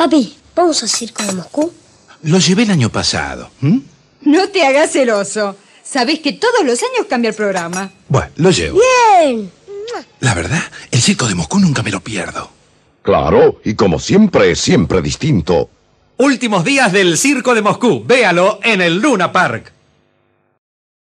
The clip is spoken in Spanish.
Papi, ¿vamos al Circo de Moscú? Lo llevé el año pasado. No te hagas celoso. Sabes que todos los años cambia el programa. Bueno, lo llevo. ¡Bien! La verdad, el Circo de Moscú nunca me lo pierdo. Claro, y como siempre, es siempre distinto. Últimos días del Circo de Moscú. Véalo en el Luna Park.